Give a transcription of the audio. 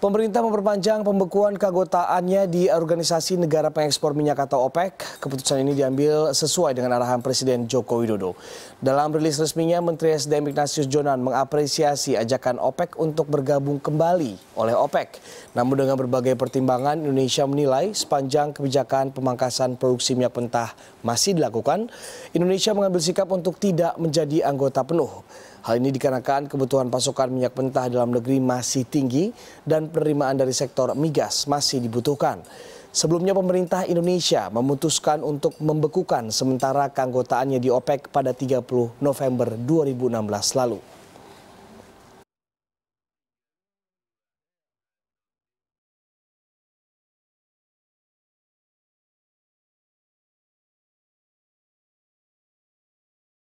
Pemerintah memperpanjang pembekuan keanggotaannya di Organisasi Negara Pengekspor Minyak atau OPEC. Keputusan ini diambil sesuai dengan arahan Presiden Joko Widodo. Dalam rilis resminya, Menteri SDM Ignatius Jonan mengapresiasi ajakan OPEC untuk bergabung kembali oleh OPEC. Namun dengan berbagai pertimbangan, Indonesia menilai sepanjang kebijakan pemangkasan produksi minyak mentah masih dilakukan, Indonesia mengambil sikap untuk tidak menjadi anggota penuh. Hal ini dikarenakan kebutuhan pasokan minyak mentah dalam negeri masih tinggi dan penerimaan dari sektor migas masih dibutuhkan. Sebelumnya pemerintah Indonesia memutuskan untuk membekukan sementara keanggotaannya di OPEC pada 30 November 2016 lalu.